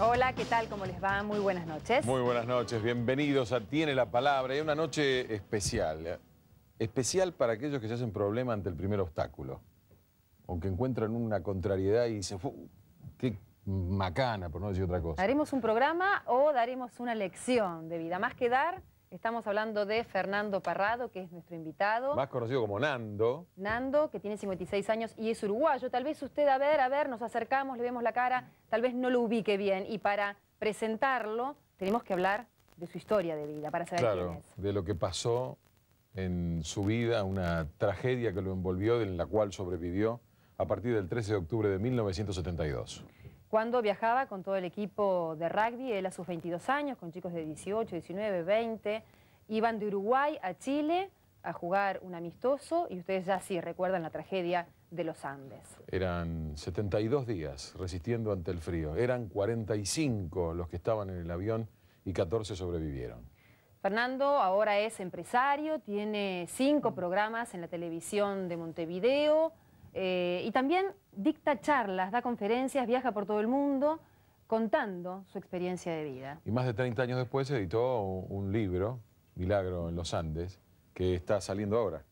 Hola, ¿qué tal? ¿Cómo les va? Muy buenas noches. Muy buenas noches, bienvenidos a Tiene la Palabra. y una noche especial, especial para aquellos que se hacen problema ante el primer obstáculo, o que encuentran una contrariedad y dicen, qué macana, por no decir otra cosa. ¿Daremos un programa o daremos una lección de vida? Más que dar, Estamos hablando de Fernando Parrado, que es nuestro invitado. Más conocido como Nando. Nando, que tiene 56 años y es uruguayo. Tal vez usted, a ver, a ver, nos acercamos, le vemos la cara, tal vez no lo ubique bien. Y para presentarlo, tenemos que hablar de su historia de vida, para saber claro, quién es. de lo que pasó en su vida, una tragedia que lo envolvió, en la cual sobrevivió a partir del 13 de octubre de 1972 cuando viajaba con todo el equipo de rugby, él a sus 22 años, con chicos de 18, 19, 20, iban de Uruguay a Chile a jugar un amistoso y ustedes ya sí recuerdan la tragedia de los Andes. Eran 72 días resistiendo ante el frío, eran 45 los que estaban en el avión y 14 sobrevivieron. Fernando ahora es empresario, tiene cinco programas en la televisión de Montevideo, eh, y también dicta charlas, da conferencias, viaja por todo el mundo contando su experiencia de vida. Y más de 30 años después editó un libro, Milagro en los Andes, que está saliendo ahora.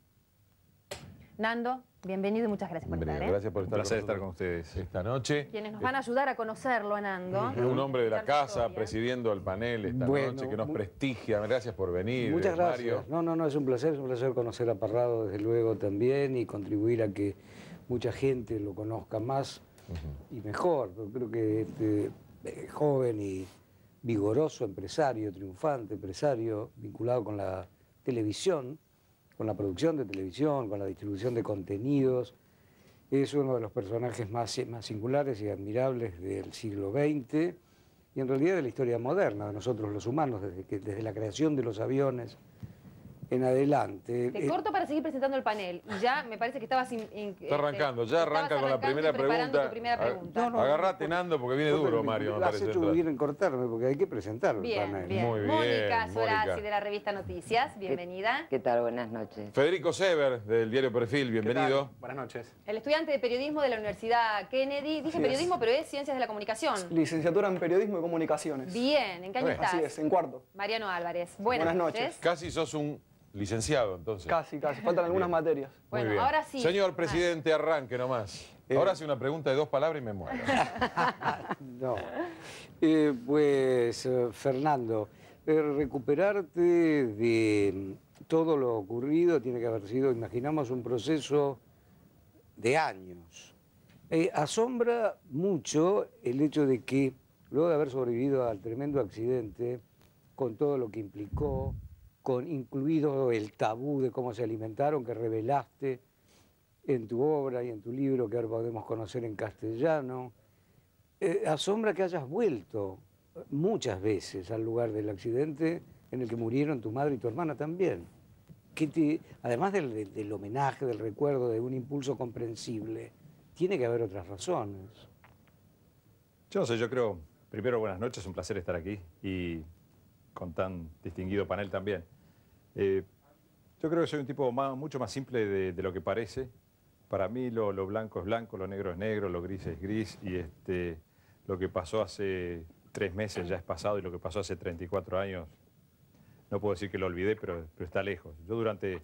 Nando, bienvenido y muchas gracias por estar. ¿eh? Gracias por estar. placer con estar con ustedes esta noche. Quienes nos eh, van a ayudar a conocerlo Nando. Es Un hombre de la casa presidiendo el panel esta noche que nos prestigia. Gracias por venir. Muchas eh, gracias. No, no, no, es un placer, es un placer conocer a Parrado desde luego también y contribuir a que mucha gente lo conozca más y mejor. creo que este, joven y vigoroso empresario, triunfante, empresario, vinculado con la televisión, con la producción de televisión, con la distribución de contenidos. Es uno de los personajes más, singulares y admirables del siglo XX y en realidad de la historia moderna de nosotros los humanos, desde, desde la creación de los aviones, en adelante. Te eh, corto para seguir presentando el panel. Y ya me parece que estabas... Está este, arrancando, ya arranca con la primera pregunta. Tu primera pregunta. Agarrate, Nando, porque viene duro, Mario. Me, has en cortarme, porque hay que presentarlo el panel. Muy bien, Mónica Sorazzi, de la revista Noticias, bienvenida. ¿Qué, tal? Buenas noches. Federico Sever, del diario Perfil, bienvenido. Buenas noches. El estudiante de periodismo de la Universidad Kennedy. Dije periodismo, pero es Ciencias de la Comunicación. Licenciatura en Periodismo y Comunicaciones. Bien, ¿en qué año estás? Así es, en cuarto. Mariano Álvarez, buenas noches. Casi sos un Licenciado, entonces. Casi, casi. Faltan algunas materias. Bueno, ahora sí. Señor ah. presidente, arranque nomás. Eh. ahora hace una pregunta de dos palabras y me muero. no. Eh, pues, eh, Fernando, recuperarte de todo lo ocurrido tiene que haber sido, imaginamos, un proceso de años. asombra mucho el hecho de que, luego de haber sobrevivido al tremendo accidente, con todo lo que implicó, con incluido el tabú de cómo se alimentaron, que revelaste en tu obra y en tu libro que ahora podemos conocer en castellano. Eh, asombra que hayas vuelto eh, muchas veces al lugar del accidente en el que murieron tu madre y tu hermana también. Que además del, del, homenaje, del recuerdo, de un impulso comprensible, tiene que haber otras razones. Yo no sé, yo creo, primero buenas noches, un placer estar aquí y con tan distinguido panel también. Eh, yo creo que soy un tipo mucho más simple de, lo que parece. Para mí lo, blanco es blanco, lo negro es negro, lo gris es gris y este, lo que pasó hace tres meses ya es pasado y lo que pasó hace 34 años, no puedo decir que lo olvidé, pero, pero está lejos. Yo durante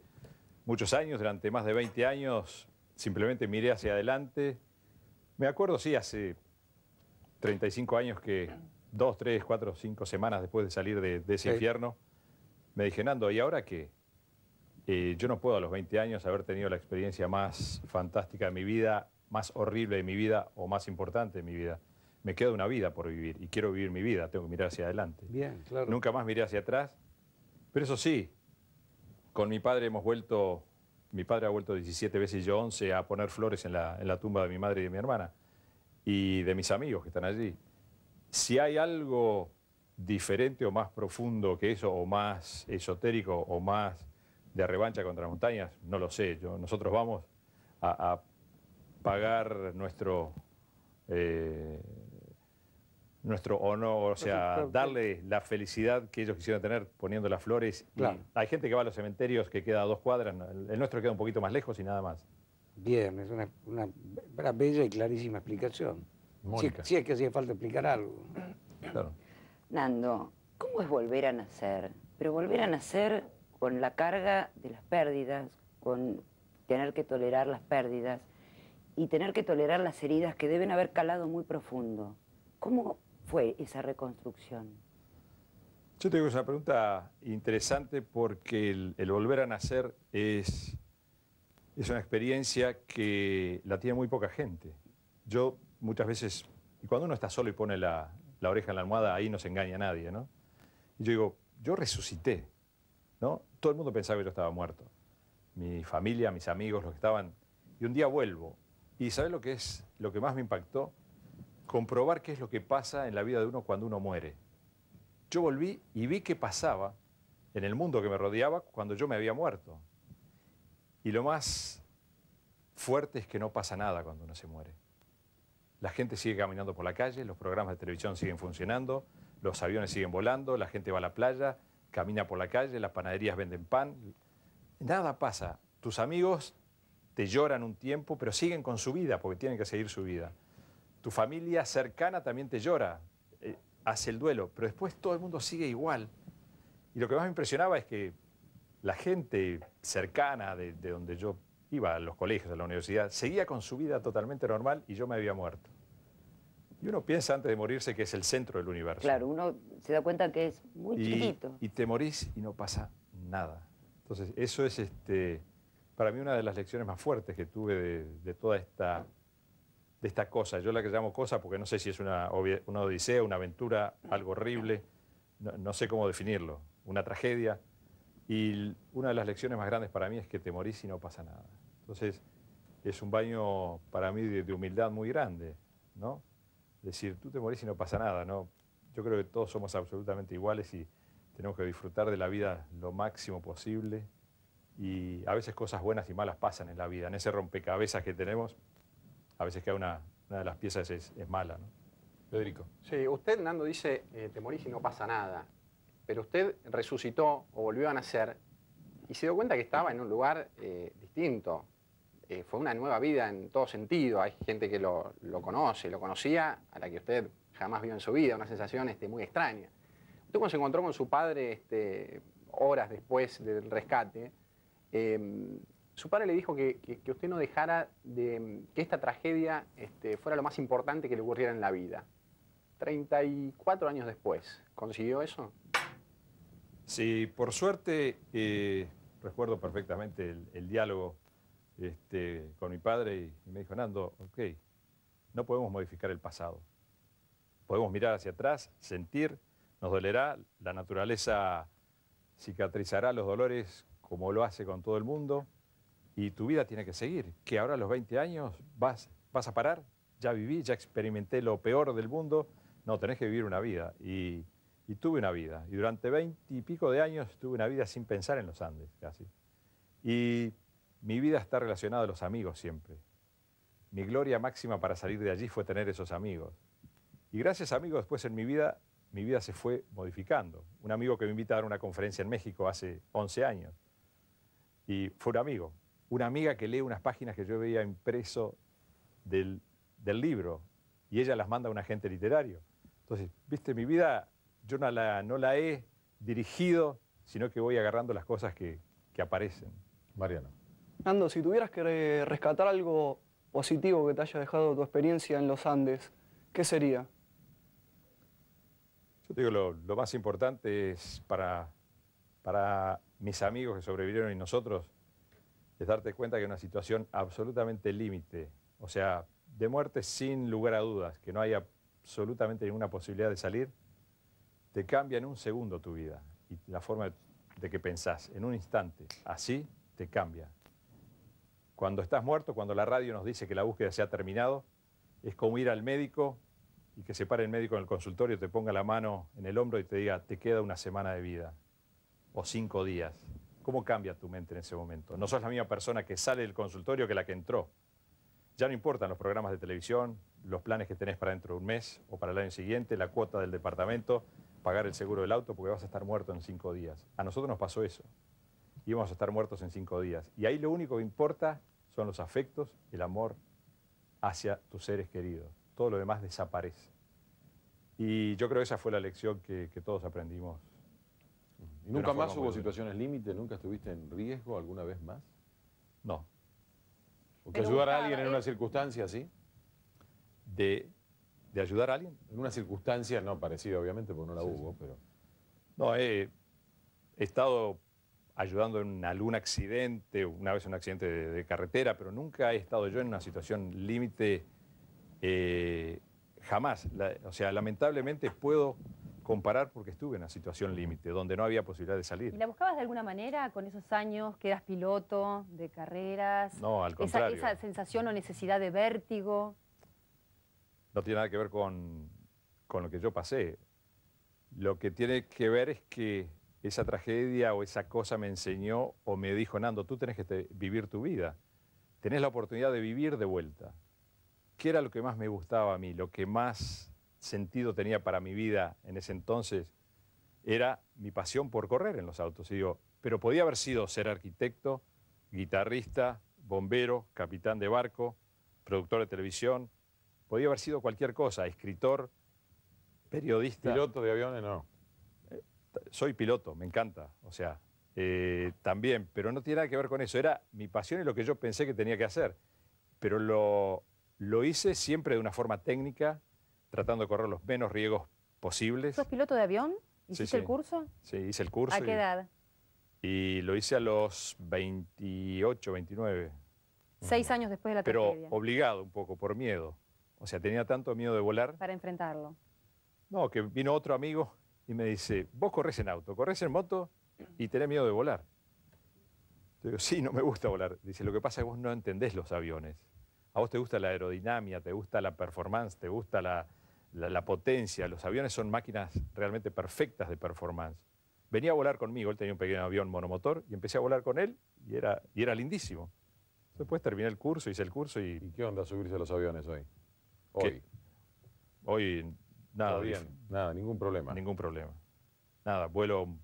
muchos años, durante más de 20 años, simplemente miré hacia adelante. Me acuerdo, sí, hace 35 años que dos, tres, cuatro, cinco semanas después de salir de, ese infierno, me dije, Nando, ¿y ahora qué? Eh, yo no puedo a los 20 años haber tenido la experiencia más fantástica de mi vida, más horrible de mi vida o más importante de mi vida. Me queda una vida por vivir y quiero vivir mi vida, tengo que mirar hacia adelante. Bien, claro. Nunca más miré hacia atrás, pero eso sí, con mi padre hemos vuelto, mi padre ha vuelto 17 veces y yo 11 a poner flores en la, en la tumba de mi madre y de mi hermana y de mis amigos que están allí. Si hay algo diferente o más profundo que eso, o más esotérico, o más de revancha contra montañas, no lo sé. Yo, nosotros vamos a, pagar eh, nuestro, honor, o sea, darle la felicidad que ellos quisieron tener poniendo las flores. hay gente que va a los cementerios que queda a dos cuadras, el, nuestro queda un poquito más lejos y nada más. Bien, es una, bella y clarísima explicación. Si, si, es que hacía falta explicar algo. Claro. Nando, ¿cómo es volver a nacer? Pero volver a nacer con la carga de las pérdidas, con tener que tolerar las pérdidas y tener que tolerar las heridas que deben haber calado muy profundo. ¿Cómo fue esa reconstrucción? Yo tengo una pregunta interesante porque el, volver a nacer es, es una experiencia que la tiene muy poca gente. Yo muchas veces, y cuando uno está solo y pone la, la oreja en la almohada, ahí no se engaña nadie, ¿no? Y yo digo, yo resucité, ¿no? Todo el mundo pensaba que yo estaba muerto. Mi familia, mis amigos, los que estaban. Y un día vuelvo. ¿Y sabes lo que es lo que más me impactó? Comprobar qué es lo que pasa en la vida de uno cuando uno muere. Yo volví y vi qué pasaba en el mundo que me rodeaba cuando yo me había muerto. Y lo más fuerte es que no pasa nada cuando uno se muere la gente sigue caminando por la calle, los programas de televisión siguen funcionando, los aviones siguen volando, la gente va a la playa, camina por la calle, las panaderías venden pan, nada pasa. Tus amigos te lloran un tiempo, pero siguen con su vida, porque tienen que seguir su vida. Tu familia cercana también te llora, eh, hace el duelo, pero después todo el mundo sigue igual. Y lo que más me impresionaba es que la gente cercana de donde yo iba a los colegios, a la universidad, seguía con su vida totalmente normal y yo me había muerto. Y uno piensa antes de morirse que es el centro del universo. Claro, uno se da cuenta que es muy chiquito. Y te morís y no pasa nada. Entonces, eso es este, para mí una de las lecciones más fuertes que tuve de, toda esta, de cosa. Yo la que llamo cosa porque no sé si es una, odisea, una aventura, algo horrible, no, sé cómo definirlo, una tragedia. Y una de las lecciones más grandes para mí es que te morís y no pasa nada. Entonces, es un baño para mí de, de humildad muy grande, ¿no? decir, tú te morís y no pasa nada, ¿no? Yo creo que todos somos absolutamente iguales y tenemos que disfrutar de la vida lo máximo posible. Y a veces cosas buenas y malas pasan en la vida. En ese rompecabezas que tenemos, a veces cada una, de las piezas es, mala, ¿no? Federico. Sí, usted, Nando, dice, eh, te morís y no pasa nada. Pero usted resucitó o volvió a nacer y se dio cuenta que estaba en un lugar eh, distinto, eh, fue una nueva vida en todo sentido. Hay gente que lo, conoce, lo conocía, a la que usted jamás vio en su vida, una sensación este, muy extraña. Usted cuando se encontró con su padre este, horas después del rescate, em, su padre le dijo que, usted no dejara de em, que esta tragedia este, fuera lo más importante que le ocurriera en la vida. 34 años después, ¿consiguió eso? Sí, por suerte, eh, recuerdo perfectamente el diálogo este, con mi padre y me dijo, Nando, ok, no podemos modificar el pasado. Podemos mirar hacia atrás, sentir, nos dolerá, la naturaleza cicatrizará los dolores como lo hace con todo el mundo y tu vida tiene que seguir. Que ahora a los 20 años vas, vas a parar, ya viví, ya experimenté lo peor del mundo. No, tenés que vivir una vida. Y, tuve una vida. Y durante 20 y pico de años tuve una vida sin pensar en los Andes, casi. Y mi vida está relacionada a los amigos siempre. Mi gloria máxima para salir de allí fue tener esos amigos. Y gracias a amigos después en mi vida, mi vida se fue modificando. Un amigo que me invita a dar una conferencia en México hace 11 años. Y fue un amigo, una amiga que lee unas páginas que yo veía impreso del, libro y ella las manda a un agente literario. Entonces, viste, mi vida yo no la, no la he dirigido, sino que voy agarrando las cosas que, que aparecen. Mariano. Nando, si tuvieras que rescatar algo positivo que te haya dejado tu experiencia en los Andes, ¿qué sería? Yo te digo, lo, más importante es para, para mis amigos que sobrevivieron y nosotros, es darte cuenta que una situación absolutamente límite, o sea, de muerte sin lugar a dudas, que no hay absolutamente ninguna posibilidad de salir, te cambia en un segundo tu vida y la forma de que pensás, en un instante, así te cambia. Cuando estás muerto, cuando la radio nos dice que la búsqueda se ha terminado, es como ir al médico y que se pare el médico en el consultorio, te ponga la mano en el hombro y te diga, te queda una semana de vida o cinco días. ¿Cómo cambia tu mente en ese momento? No sos la misma persona que sale del consultorio que la que entró. Ya no importan los programas de televisión, los planes que tenés para dentro de un mes o para el año siguiente, la cuota del departamento, pagar el seguro del auto porque vas a estar muerto en cinco días. A nosotros nos pasó eso. Íbamos a estar muertos en cinco días. Y ahí lo único que importa son los afectos, el amor hacia tus seres queridos. Todo lo demás desaparece. Y yo creo que esa fue la lección que, todos aprendimos. ¿Y nunca más hubo situaciones límite? ¿Nunca estuviste en riesgo alguna vez más? No. ¿Porque ayudar a alguien en eh, una circunstancia así? De ayudar a alguien? En una circunstancia no parecida, obviamente, porque no la hubo, pero... No, he, estado ayudando en algún accidente, una vez un accidente de, carretera, pero nunca he estado yo en una situación límite, eh, jamás. o sea, lamentablemente puedo comparar porque estuve en una situación límite, donde no había posibilidad de salir. la buscabas de alguna manera con esos años que eras piloto de carreras? No, al contrario. Esa, sensación o necesidad de vértigo. No tiene nada que ver con lo que yo pasé. Lo que tiene que ver es que esa tragedia o esa cosa me enseñó o me dijo, Nando, tú tenés que vivir tu vida. Tenés la oportunidad de vivir de vuelta. ¿Qué era lo que más me gustaba a mí? Lo que más sentido tenía para mi vida en ese entonces era mi pasión por correr en los autos. Y yo pero podía haber sido ser arquitecto, guitarrista, bombero, capitán de barco, productor de televisión, podía haber sido cualquier cosa, escritor, periodista. Piloto de aviones, no soy piloto, me encanta, o sea, eh, también, pero no tiene nada que ver con eso, era mi pasión y lo que yo pensé que tenía que hacer, pero lo, lo hice siempre de una forma técnica, tratando de correr los menos riesgos posibles. ¿Sos piloto de avión? ¿Hiciste el curso? Sí, hice el curso. ¿A qué y, edad? Y lo hice a los 28, 29. Seis años después de la Pero Pero obligado un poco, por miedo. O sea, tenía tanto miedo de volar. Para enfrentarlo. No, que vino otro amigo y me dice, vos corres en auto, corres en moto y tenés miedo de volar. Yo digo, sí, no me gusta volar. Dice, lo que pasa es que vos no entendés los aviones. A vos te gusta la aerodinámica, te gusta la performance, te gusta la, potencia. Los aviones son máquinas realmente perfectas de performance. Venía a volar conmigo, él tenía un pequeño avión monomotor, y empecé a volar con él y era, y era lindísimo. Después terminé el curso, hice el curso y... ¿Y qué onda subirse a los aviones hoy? Hoy. Hoy Nada, bien. Nada, ningún problema. Ningún problema. Nada, vuelo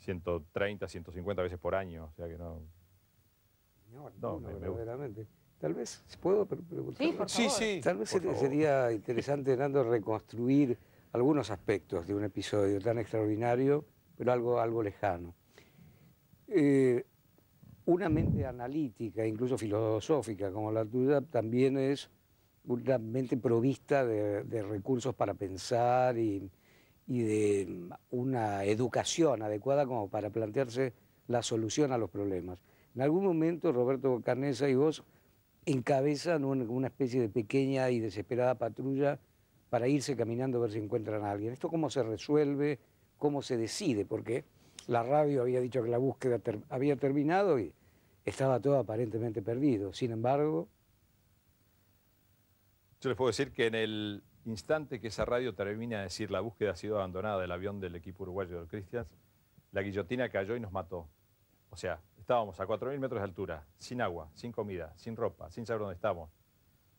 130, 150 veces por año, o sea que no... No, no me, verdaderamente. Tal vez, ¿puedo preguntar? Sí, sí, Tal vez sería, interesante, Nando, reconstruir algunos aspectos de un episodio tan extraordinario, pero algo, algo lejano. Eh, una mente analítica, incluso filosófica como la tuya, también es una mente provista de, recursos para pensar y, de mm, una educación adecuada como para plantearse la solución a los problemas. En algún momento Roberto Carnesa y vos encabezan una especie de pequeña y desesperada patrulla para irse caminando a ver si encuentran a alguien. ¿Esto cómo se resuelve? ¿Cómo se decide? Porque la radio había dicho que la búsqueda había terminado y estaba todo aparentemente perdido. Sin embargo, yo les puedo decir que en el instante que esa radio termina de decir la búsqueda ha sido abandonada del avión del equipo uruguayo del Christians, la guillotina cayó y nos mató. O sea, estábamos a 4.000 metros de altura, sin agua, sin comida, sin ropa, sin saber dónde estamos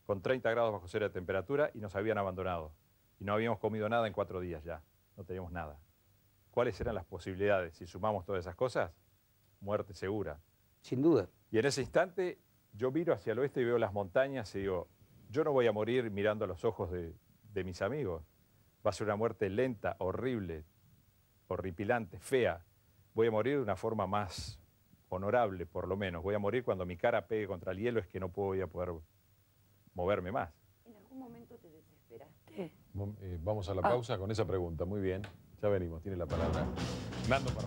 con 30 grados bajo cero de temperatura y nos habían abandonado. Y no habíamos comido nada en cuatro días ya, no teníamos nada. ¿Cuáles eran las posibilidades si sumamos todas esas cosas? Muerte segura. Sin duda. Y en ese instante yo miro hacia el oeste y veo las montañas y digo, yo no voy a morir mirando a los ojos de, mis amigos. Va a ser una muerte lenta, horrible, horripilante, fea. Voy a morir de una forma más honorable, por lo menos. Voy a morir cuando mi cara pegue contra el hielo, es que no voy a poder moverme más. ¿En algún momento te desesperaste? Eh, vamos a la ah. pausa con esa pregunta, muy bien. Ya venimos, tiene la palabra Nando